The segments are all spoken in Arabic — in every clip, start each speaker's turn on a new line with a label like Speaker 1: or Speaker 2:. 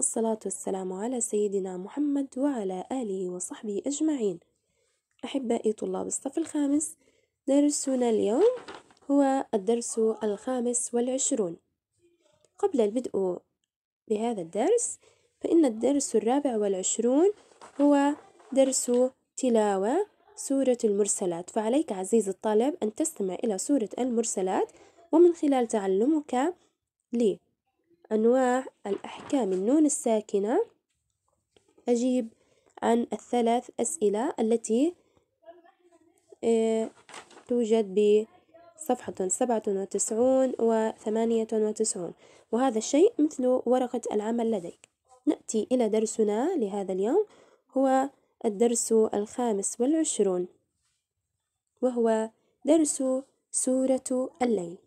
Speaker 1: والصلاة والسلام على سيدنا محمد وعلى آله وصحبه أجمعين أحبائي طلاب الصف الخامس درسنا اليوم هو الدرس الخامس والعشرون قبل البدء بهذا الدرس فإن الدرس الرابع والعشرون هو درس تلاوة سورة المرسلات فعليك عزيز الطالب أن تستمع إلى سورة المرسلات ومن خلال تعلمك لي أنواع الأحكام النون الساكنة أجيب عن الثلاث أسئلة التي آه، توجد بصفحة سبعة وتسعون وثمانية وتسعون وهذا الشيء مثل ورقة العمل لديك نأتي إلى درسنا لهذا اليوم هو الدرس الخامس والعشرون وهو درس سورة الليل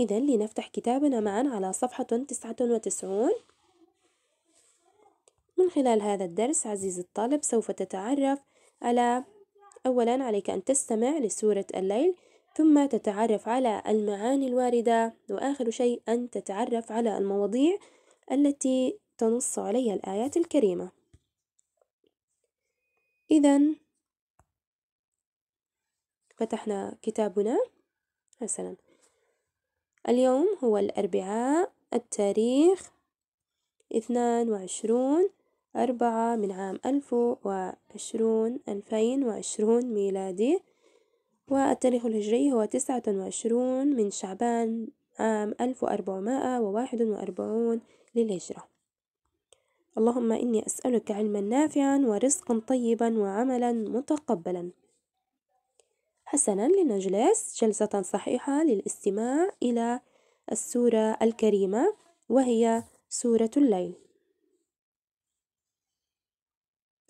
Speaker 1: إذا لنفتح كتابنا معا على صفحة تسعة وتسعون من خلال هذا الدرس عزيزي الطالب سوف تتعرف على أولا عليك أن تستمع لسورة الليل ثم تتعرف على المعاني الواردة وآخر شيء أن تتعرف على المواضيع التي تنص عليها الآيات الكريمة إذا فتحنا كتابنا حسنا اليوم هو الأربعاء التاريخ اثنان وعشرون أربعة من عام ألف وعشرون ألفين وعشرون ميلادي والتاريخ الهجري هو تسعة وعشرون من شعبان عام ألف وأربعمائة وواحد وأربعون للهجرة اللهم إني أسألك علما نافعا ورزقا طيبا وعملا متقبلا حسنا لنجلس جلسة صحيحة للاستماع إلى السورة الكريمة وهي سورة الليل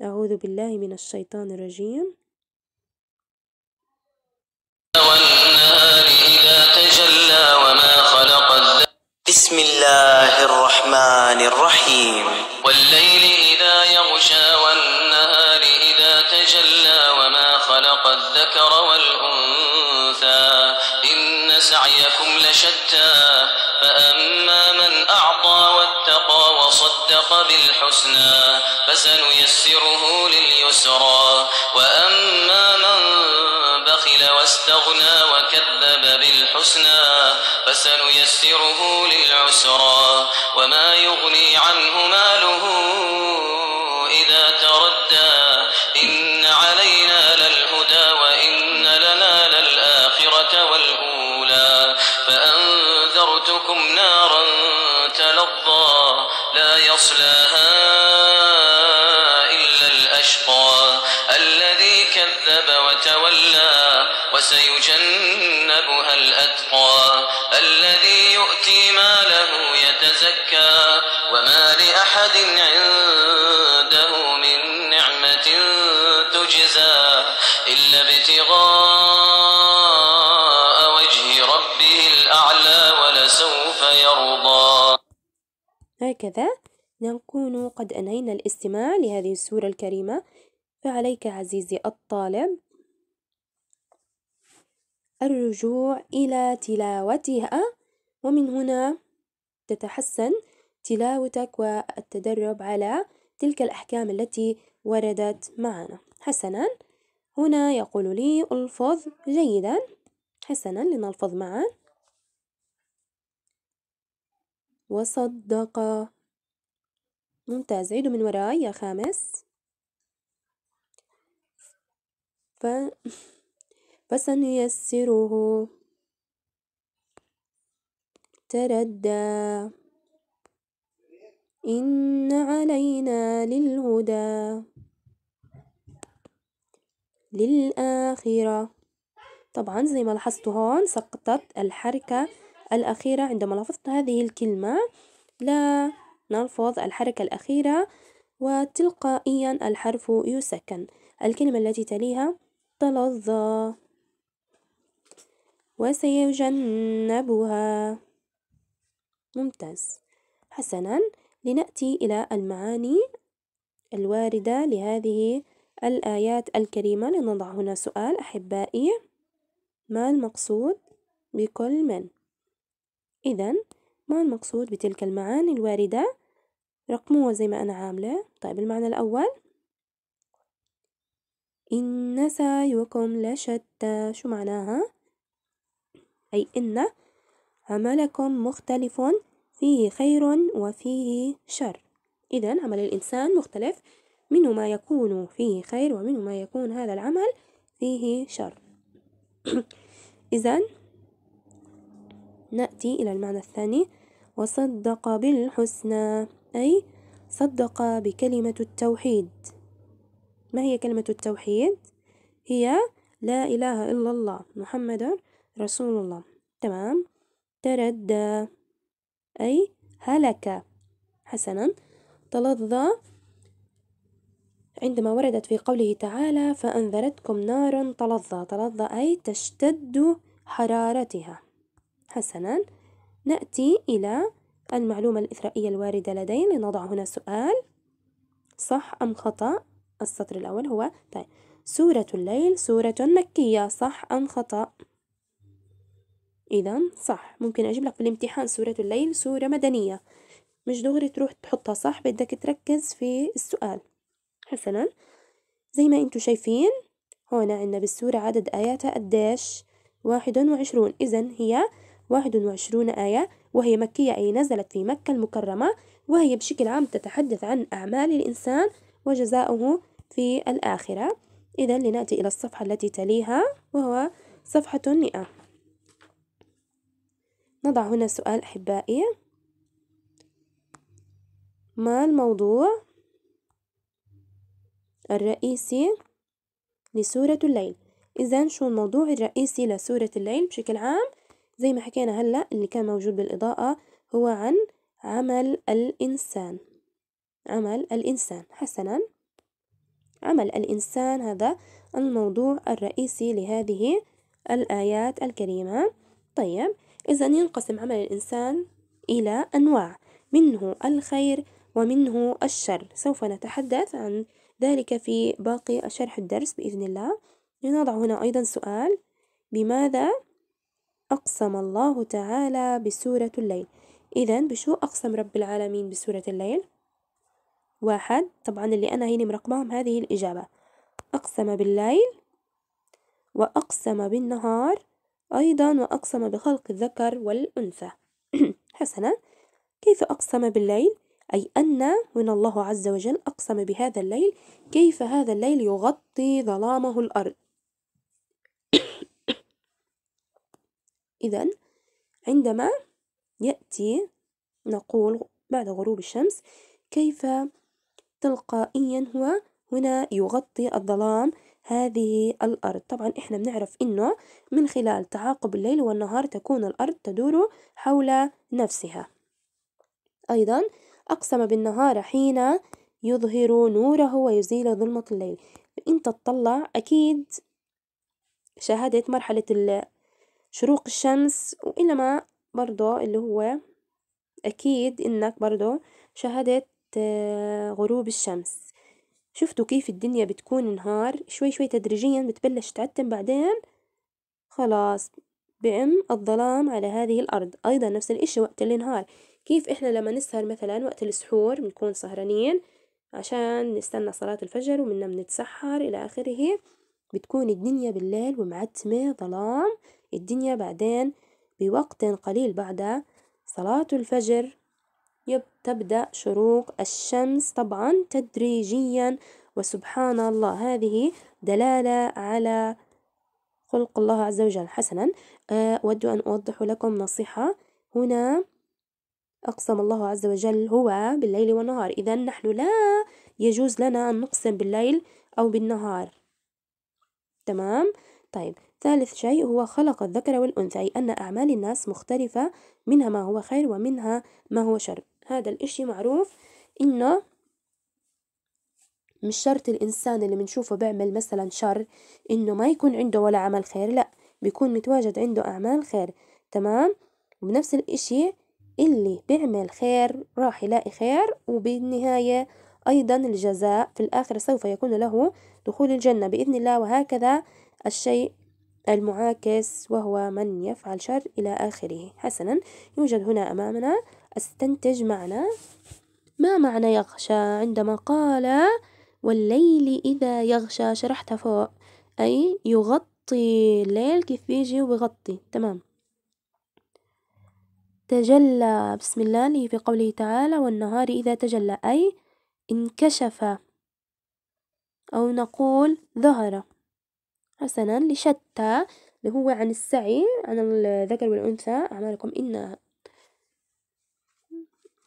Speaker 1: أعوذ بالله من الشيطان الرجيم
Speaker 2: والنهار شتى فأما من أعطى واتقى وصدق بالحسنى فسنيسره لليسرى وأما من بخل واستغنى وكذب بالحسنى فسنيسره للعسرى وما يغني
Speaker 1: هكذا نكون قد أنهينا الاستماع لهذه السورة الكريمة فعليك عزيزي الطالب الرجوع إلى تلاوتها ومن هنا تتحسن تلاوتك والتدرب على تلك الأحكام التي وردت معنا حسنا هنا يقول لي ألفظ جيدا حسنا لنلفظ معا وصدق ممتاز عيدوا من وراي يا خامس ف... فسنيسره تردى إن علينا للهدى للآخرة طبعا زي ما لاحظتوا هون سقطت الحركة الأخيرة عندما لفظت هذه الكلمة لا نلفظ الحركة الأخيرة وتلقائيا الحرف يسكن الكلمة التي تليها تلظى وسيجنبها ممتاز حسنا لنأتي إلى المعاني الواردة لهذه الآيات الكريمة لنضع هنا سؤال أحبائي ما المقصود بكل من إذا ما المقصود بتلك المعاني الواردة رقموها زي ما أنا عاملة طيب المعنى الأول إن سعيكم لشتى شو معناها؟ أي إن عملكم مختلف فيه خير وفيه شر إذا عمل الإنسان مختلف منه ما يكون فيه خير ومنه ما يكون هذا العمل فيه شر إذا نأتي إلى المعنى الثاني وصدق بالحسنى أي صدق بكلمة التوحيد ما هي كلمة التوحيد؟ هي لا إله إلا الله محمد رسول الله تمام تردى أي هلك حسنا تلظى عندما وردت في قوله تعالى فأنذرتكم نارا تلظى تلظى أي تشتد حرارتها حسنا نأتي إلى المعلومة الإثرائية الواردة لدينا لنضع هنا سؤال صح أم خطأ السطر الأول هو طيب سورة الليل سورة مكية صح أم خطأ إذا صح ممكن أجيب لك في الامتحان سورة الليل سورة مدنية مش دغري تروح تحطها صح بدك تركز في السؤال حسنا زي ما انتو شايفين هنا عندنا بالسورة عدد آياتها قديش واحد وعشرون إذا هي 21 آية وهي مكية أي نزلت في مكة المكرمة وهي بشكل عام تتحدث عن أعمال الإنسان وجزاؤه في الآخرة إذا لنأتي إلى الصفحة التي تليها وهو صفحة 100 نضع هنا سؤال أحبائي ما الموضوع الرئيسي لسورة الليل إذا شو الموضوع الرئيسي لسورة الليل بشكل عام زي ما حكينا هلأ اللي كان موجود بالإضاءة هو عن عمل الإنسان عمل الإنسان حسنا عمل الإنسان هذا الموضوع الرئيسي لهذه الآيات الكريمة طيب إذا ينقسم عمل الإنسان إلى أنواع منه الخير ومنه الشر سوف نتحدث عن ذلك في باقي شرح الدرس بإذن الله لنضع هنا أيضا سؤال بماذا أقسم الله تعالى بسورة الليل إذا بشو أقسم رب العالمين بسورة الليل؟ واحد طبعا اللي أنا هيني مرقمهم هذه الإجابة أقسم بالليل وأقسم بالنهار أيضا وأقسم بخلق الذكر والأنثى حسنا كيف أقسم بالليل؟ أي أن من الله عز وجل أقسم بهذا الليل كيف هذا الليل يغطي ظلامه الأرض إذا عندما يأتي نقول بعد غروب الشمس كيف تلقائيا هو هنا يغطي الظلام هذه الأرض طبعا إحنا بنعرف إنه من خلال تعاقب الليل والنهار تكون الأرض تدور حول نفسها أيضا أقسم بالنهار حين يظهر نوره ويزيل ظلمة الليل أنت تطلع أكيد شاهدت مرحلة شروق الشمس وإلى برضه اللي هو أكيد إنك برضه شاهدت آه، غروب الشمس شفتوا كيف الدنيا بتكون نهار شوي شوي تدريجيا بتبلش تعتم بعدين خلاص بعم الظلام على هذه الأرض أيضا نفس الإشي وقت النهار كيف إحنا لما نسهر مثلا وقت السحور بنكون سهرانين عشان نستنى صلاة الفجر ومنا بنتسحر إلى آخره بتكون الدنيا بالليل ومعتمة ظلام الدنيا بعدين بوقت قليل بعد صلاة الفجر تبدأ شروق الشمس طبعا تدريجيا وسبحان الله هذه دلالة على خلق الله عز وجل حسنا آه، أود أن أوضح لكم نصيحة هنا أقسم الله عز وجل هو بالليل والنهار إذا نحن لا يجوز لنا أن نقسم بالليل أو بالنهار تمام طيب ثالث شيء هو خلق الذكر والأنثى أي أن أعمال الناس مختلفة منها ما هو خير ومنها ما هو شر هذا الإشي معروف إنه مش شرط الإنسان اللي بنشوفه بيعمل مثلا شر إنه ما يكون عنده ولا عمل خير لأ بيكون متواجد عنده أعمال خير تمام وبنفس الإشي اللي بيعمل خير راح يلاقي خير وبالنهاية أيضا الجزاء في الآخر سوف يكون له دخول الجنة بإذن الله وهكذا الشيء المعاكس وهو من يفعل شر إلى آخره حسنا يوجد هنا أمامنا استنتج معنى ما معنى يغشى عندما قال والليل إذا يغشى شرحت فوق أي يغطي الليل كيف بيجي وبيغطي تمام تجلى بسم الله لي في قوله تعالى والنهار إذا تجلى أي انكشف أو نقول ظهر حسنا لشتى اللي هو عن السعي عن الذكر والأنثى أعمالكم إنها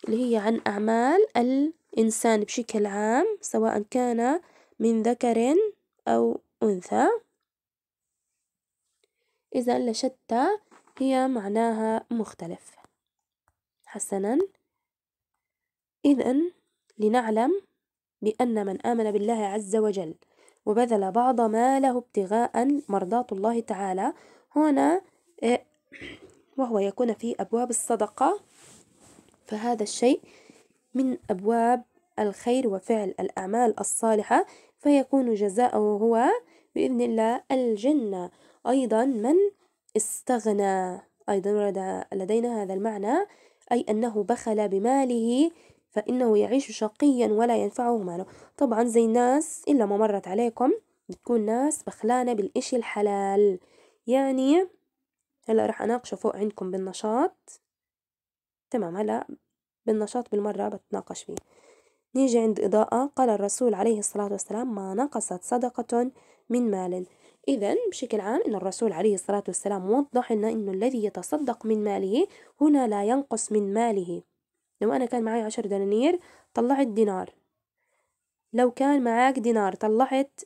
Speaker 1: اللي هي عن أعمال الإنسان بشكل عام سواء كان من ذكر أو أنثى إذا لشتى هي معناها مختلف حسنا إذا لنعلم بأن من آمن بالله عز وجل وبذل بعض ماله ابتغاء مرضاة الله تعالى هنا آه، وهو يكون في أبواب الصدقة فهذا الشيء من أبواب الخير وفعل الأعمال الصالحة فيكون جزاؤه هو بإذن الله الجنة أيضا من استغنى أيضا لدينا هذا المعنى أي أنه بخل بماله فإنه يعيش شقيا ولا ينفعه ماله طبعا زي الناس إلا ما مرت عليكم بتكون ناس بخلانة بالإشي الحلال يعني هلا رح أناقشه فوق عندكم بالنشاط تمام هلا بالنشاط بالمرة بتناقش فيه نيجي عند إضاءة قال الرسول عليه الصلاة والسلام ما نقصت صدقة من مال إذا بشكل عام أن الرسول عليه الصلاة والسلام وضح لنا أنه الذي يتصدق من ماله هنا لا ينقص من ماله لو أنا كان معي عشر دنانير طلعت دينار لو كان معاك دينار طلعت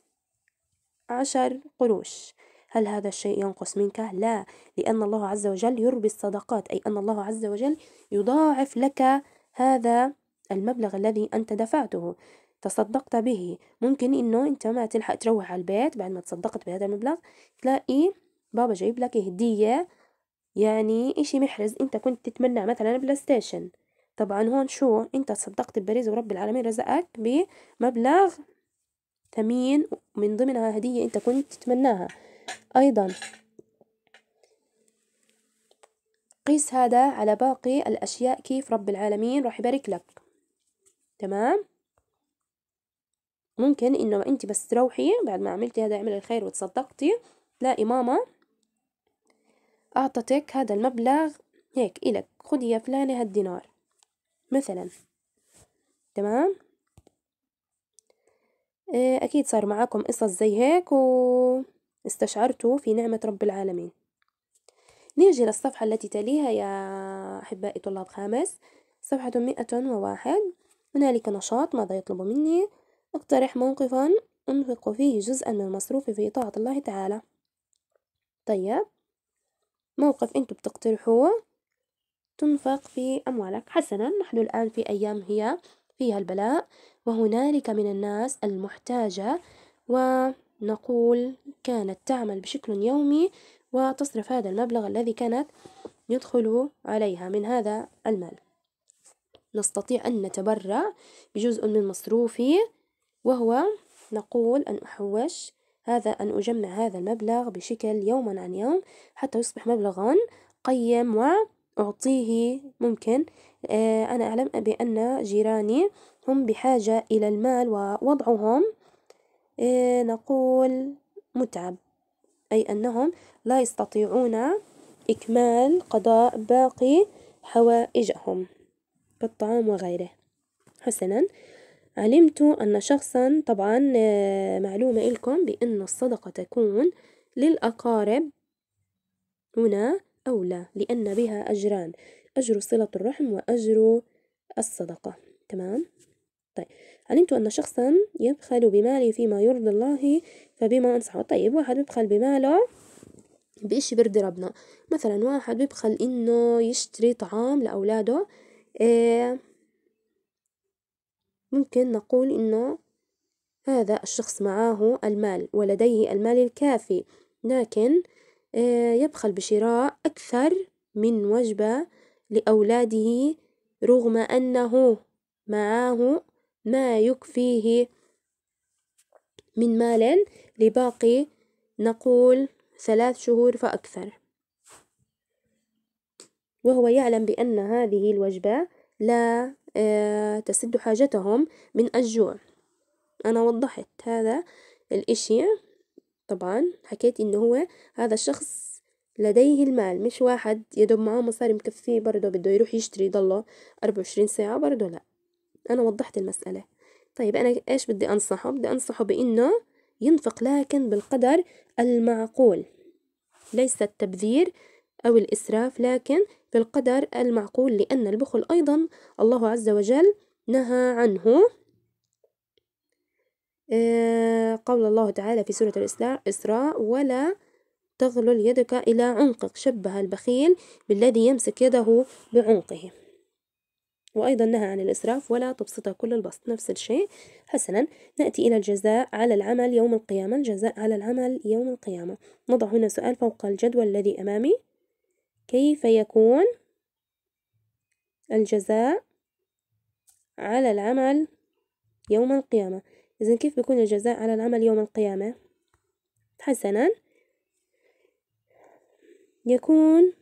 Speaker 1: عشر قروش هل هذا الشيء ينقص منك؟ لا لأن الله عز وجل يربي الصدقات أي أن الله عز وجل يضاعف لك هذا المبلغ الذي أنت دفعته تصدقت به ممكن إنه أنت ما تلحق تروح على البيت بعد ما تصدقت بهذا المبلغ تلاقي بابا جايب لك هدية يعني إشي محرز أنت كنت تتمنى مثلا بلاي ستيشن طبعا هون شو انت تصدقت ببريز ورب العالمين رزقك بمبلغ ثمين من ضمنها هدية انت كنت تتمناها ايضا قيس هذا على باقي الاشياء كيف رب العالمين راح يبارك لك تمام ممكن انه انت بس تروحي بعد ما عملتي هذا عمل الخير وتصدقتي تلاقي ماما اعطتك هذا المبلغ هيك الك خدي يا فلانة هالدينار مثلا تمام آه، أكيد صار معاكم قصص زي هيك واستشعرتوا في نعمة رب العالمين نيجي للصفحة التي تليها يا أحبائي طلاب خامس صفحة مئة وواحد هنالك نشاط ماذا يطلب مني اقترح موقفا أنفق فيه جزءا من مصروفي في طاعة الله تعالى طيب موقف أنتم بتقترحوه تنفق في أموالك حسنا نحن الآن في أيام هي فيها البلاء وهنالك من الناس المحتاجة ونقول كانت تعمل بشكل يومي وتصرف هذا المبلغ الذي كانت يدخل عليها من هذا المال نستطيع أن نتبرع بجزء من مصروفي وهو نقول أن أحوش هذا أن أجمع هذا المبلغ بشكل يوما عن يوم حتى يصبح مبلغا قيم و أعطيه ممكن آه، أنا أعلم بأن جيراني هم بحاجة إلى المال ووضعهم آه، نقول متعب أي أنهم لا يستطيعون إكمال قضاء باقي حوائجهم كالطعام وغيره حسنا علمت أن شخصا طبعا آه، معلومة إلكم بأن الصدقة تكون للأقارب هنا أولى لأن بها أجران أجر صلة الرحم وأجر الصدقة تمام طيب علمت أن شخصا يبخل بماله فيما يرضي الله فبما أنصحه طيب واحد بيبخل بماله بإيش برد ربنا مثلا واحد بيبخل إنه يشتري طعام لأولاده إيه، ممكن نقول إنه هذا الشخص معه المال ولديه المال الكافي لكن آه، يبخل بشراء أكثر من وجبة لأولاده رغم أنه معه ما يكفيه من مال لباقي نقول ثلاث شهور فأكثر وهو يعلم بأن هذه الوجبة لا آه، تسد حاجتهم من الجوع أنا وضحت هذا الإشي طبعا حكيت انه هو هذا الشخص لديه المال مش واحد يدوب معاه مصاري مكفيه برضه بده يروح يشتري ضله أربعة وعشرين ساعة برضه لأ أنا وضحت المسألة طيب أنا إيش بدي أنصحه بدي أنصحه بإنه ينفق لكن بالقدر المعقول ليس التبذير أو الإسراف لكن بالقدر المعقول لأن البخل أيضا الله عز وجل نهى عنه آه، قول الله تعالى في سورة الإسراء ولا تغلل يدك إلى عنقك شبه البخيل بالذي يمسك يده بعنقه وأيضا نهى عن الإسراف ولا تبسط كل البسط نفس الشيء حسنا نأتي إلى الجزاء على العمل يوم القيامة الجزاء على العمل يوم القيامة نضع هنا سؤال فوق الجدول الذي أمامي كيف يكون الجزاء على العمل يوم القيامة إذا كيف بيكون الجزاء على العمل يوم القيامة حسنا يكون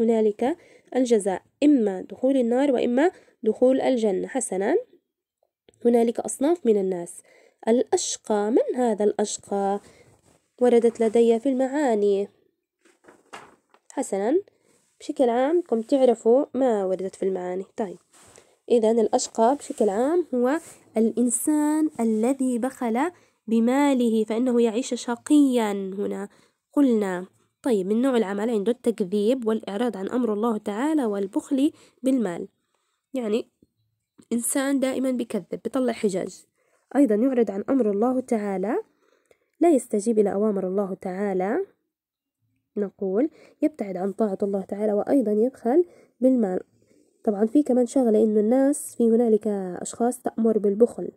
Speaker 1: هنالك الجزاء إما دخول النار وإما دخول الجنة حسنا هنالك أصناف من الناس الأشقى من هذا الأشقى وردت لدي في المعاني حسنا بشكل عام كم تعرفوا ما وردت في المعاني طيب إذا الأشقى بشكل عام هو الإنسان الذي بخل بماله فإنه يعيش شقيا هنا قلنا طيب من نوع العمل عنده التكذيب والإعراض عن أمر الله تعالى والبخل بالمال يعني إنسان دائما بكذب بطلع حجاج أيضا يعرض عن أمر الله تعالى لا يستجيب إلى أوامر الله تعالى نقول يبتعد عن طاعة الله تعالى وأيضا يبخل بالمال طبعا في كمان شغلة إنه الناس في هنالك أشخاص تأمر بالبخل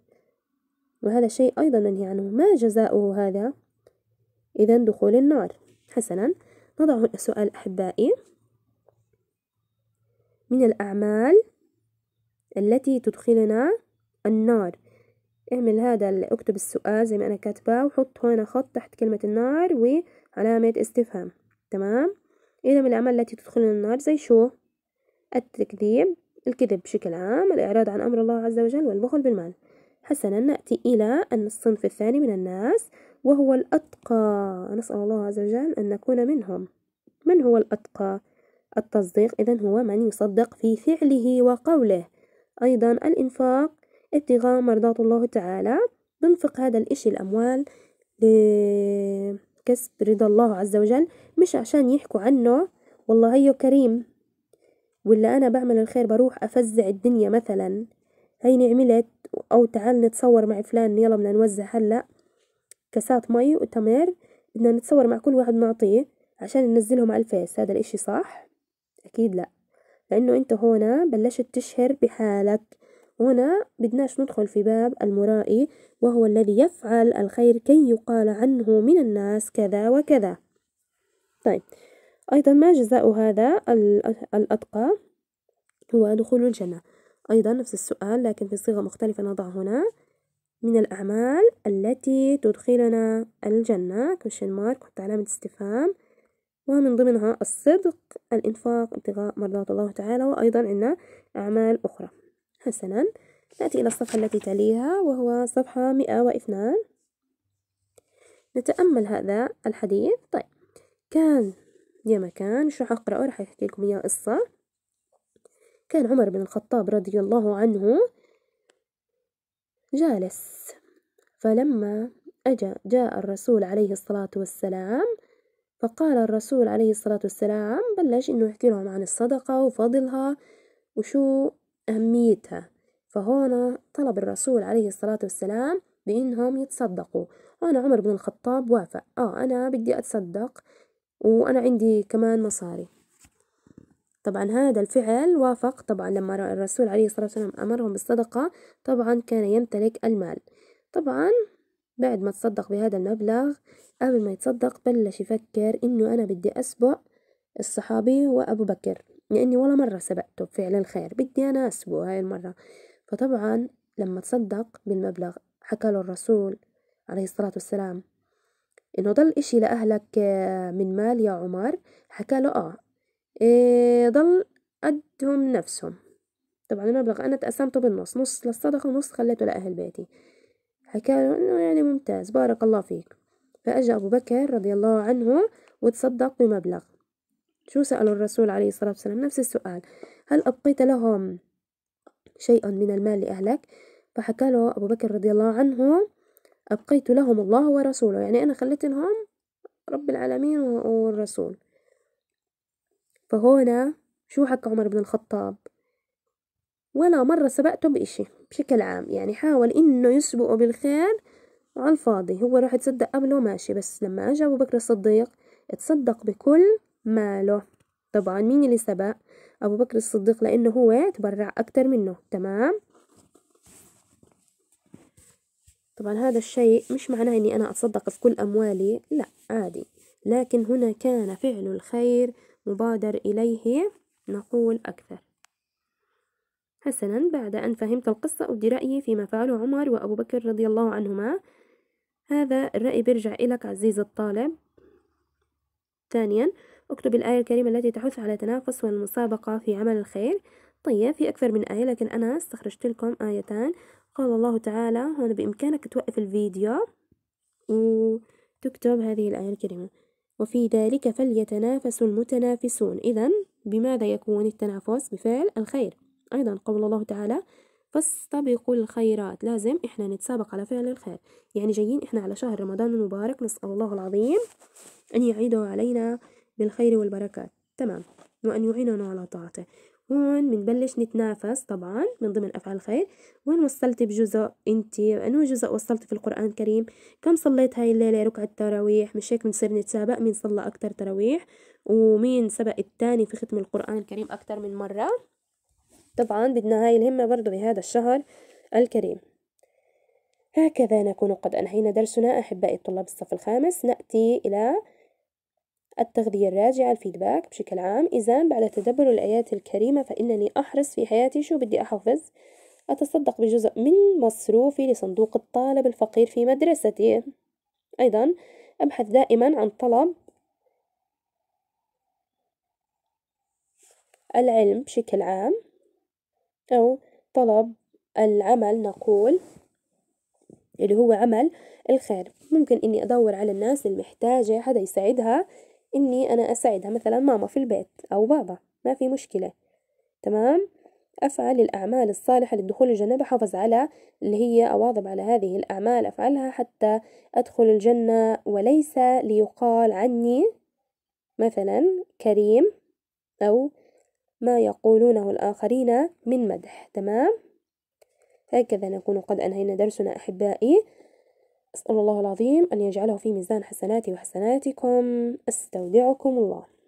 Speaker 1: وهذا شيء أيضا منهي عنه ما جزاؤه هذا إذا دخول النار حسنا نضع هنا سؤال أحبائي من الأعمال التي تدخلنا النار اعمل هذا اكتب السؤال زي ما أنا كاتبة وحط هنا خط تحت كلمة النار وعلامة استفهام تمام إذا من الأعمال التي تدخلنا النار زي شو التكذيب الكذب بشكل عام الإعراض عن أمر الله عز وجل والبخل بالمال حسنا نأتي إلى أن الصنف الثاني من الناس وهو الأتقى نسأل الله عز وجل أن نكون منهم من هو الأتقى؟ التصديق إذا هو من يصدق في فعله وقوله أيضا الإنفاق ابتغاء مرضات الله تعالى بنفق هذا الإشي الأموال لكسب رضا الله عز وجل مش عشان يحكوا عنه والله هيو كريم ولا أنا بعمل الخير بروح أفزع الدنيا مثلا هيني عملت أو تعال نتصور مع فلان يلا بدنا نوزع هلأ كاسات مي وتمر بدنا نتصور مع كل واحد نعطيه عشان ننزلهم على الفيس هذا الإشي صح؟ أكيد لأ لأنه أنت هنا بلشت تشهر بحالك هنا بدناش ندخل في باب المرائي وهو الذي يفعل الخير كي يقال عنه من الناس كذا وكذا طيب أيضا ما جزاء هذا الأتقى هو دخول الجنة أيضا نفس السؤال لكن في صيغة مختلفة نضع هنا من الأعمال التي تدخلنا الجنة كوشن مارك حتى علامة استفهام ومن ضمنها الصدق الإنفاق ابتغاء مرضات الله تعالى وأيضا عندنا أعمال أخرى حسنا نأتي إلى الصفحة التي تليها وهو صفحة 102 نتأمل هذا الحديث طيب كان يا مكان شو راح أقرأه راح أحكي لكم إياه قصة كان عمر بن الخطاب رضي الله عنه جالس فلما أجا جاء الرسول عليه الصلاة والسلام فقال الرسول عليه الصلاة والسلام بلش إنه يحكي لهم عن الصدقة وفضلها وشو أهميتها فهنا طلب الرسول عليه الصلاة والسلام بإنهم يتصدقوا وأنا عمر بن الخطاب وافق آه أنا بدي أتصدق وأنا عندي كمان مصاري طبعا هذا الفعل وافق طبعا لما الرسول عليه الصلاة والسلام أمرهم بالصدقة طبعا كان يمتلك المال طبعا بعد ما تصدق بهذا المبلغ قبل ما يتصدق بلش يفكر إنه أنا بدي أسبق الصحابي وأبو بكر لأني ولا مرة سبقته فعل الخير بدي أنا أسبقه هاي المرة فطبعا لما تصدق بالمبلغ حكى له الرسول عليه الصلاة والسلام إنه ضل إشي لأهلك آه، من مال يا عمر حكى له آه إيه ضل قدهم نفسهم طبعا المبلغ أنا تقسمته بالنص نص للصدقة ونص خليته لأهل بيتي حكى له إنه يعني ممتاز بارك الله فيك فأجا أبو بكر رضي الله عنه وتصدق بمبلغ شو سألوا الرسول عليه الصلاة والسلام نفس السؤال هل أبقيت لهم شيئا من المال لأهلك فحكى له أبو بكر رضي الله عنه أبقيت لهم الله ورسوله يعني أنا خليت لهم رب العالمين والرسول فهنا شو حكى عمر بن الخطاب ولا مرة سبقته بإشي بشكل عام يعني حاول إنه يسبقه بالخير على الفاضي هو راح يتصدق قبله ماشي بس لما أجا أبو بكر الصديق اتصدق بكل ماله طبعا مين اللي سبق أبو بكر الصديق لأنه هو تبرع أكتر منه تمام طبعا هذا الشيء مش معناه أني أنا أتصدق في كل أموالي لا عادي لكن هنا كان فعل الخير مبادر إليه نقول أكثر حسنا بعد أن فهمت القصة أبدي رأيي فيما فعله عمر وأبو بكر رضي الله عنهما هذا الرأي بيرجع إلك عزيز الطالب ثانيا اكتب الآية الكريمة التي تحث على تنافس والمسابقة في عمل الخير طيب في أكثر من آية لكن أنا استخرجت لكم آيتان قال الله تعالى هنا بإمكانك توقف الفيديو وتكتب هذه الآية الكريمة وفي ذلك فليتنافس المتنافسون إذا بماذا يكون التنافس بفعل الخير أيضا قول الله تعالى فاستبقوا الخيرات لازم إحنا نتسابق على فعل الخير يعني جايين إحنا على شهر رمضان المبارك نسأل الله العظيم أن يعيده علينا بالخير والبركات تمام وأن يعيننا على طاعته هون بنبلش نتنافس طبعا من ضمن أفعال الخير وين وصلت بجزء أنت أنو جزء وصلت في القرآن الكريم كم صليت هاي الليلة ركعة التراويح مش هيك بنصير نتسابق مين صلى أكتر تراويح ومين سبق التاني في ختم القرآن الكريم أكتر من مرة طبعا بدنا هاي الهمة برضو بهذا الشهر الكريم هكذا نكون قد أنهينا درسنا أحبائي طلاب الصف الخامس نأتي إلى التغذية الراجعة الفيدباك بشكل عام إذا بعد تدبر الآيات الكريمة فإنني أحرص في حياتي شو بدي أحفظ أتصدق بجزء من مصروفي لصندوق الطالب الفقير في مدرستي أيضا أبحث دائما عن طلب العلم بشكل عام أو طلب العمل نقول اللي هو عمل الخير ممكن إني أدور على الناس المحتاجة حدا يساعدها إني أنا أساعدها مثلا ماما في البيت أو بابا ما في مشكلة تمام أفعل الأعمال الصالحة للدخول الجنة بحافظ على اللي هي أواظب على هذه الأعمال أفعلها حتى أدخل الجنة وليس ليقال عني مثلا كريم أو ما يقولونه الآخرين من مدح تمام هكذا نكون قد أنهينا درسنا أحبائي أسأل الله العظيم أن يجعله في ميزان حسناتي وحسناتكم أستودعكم الله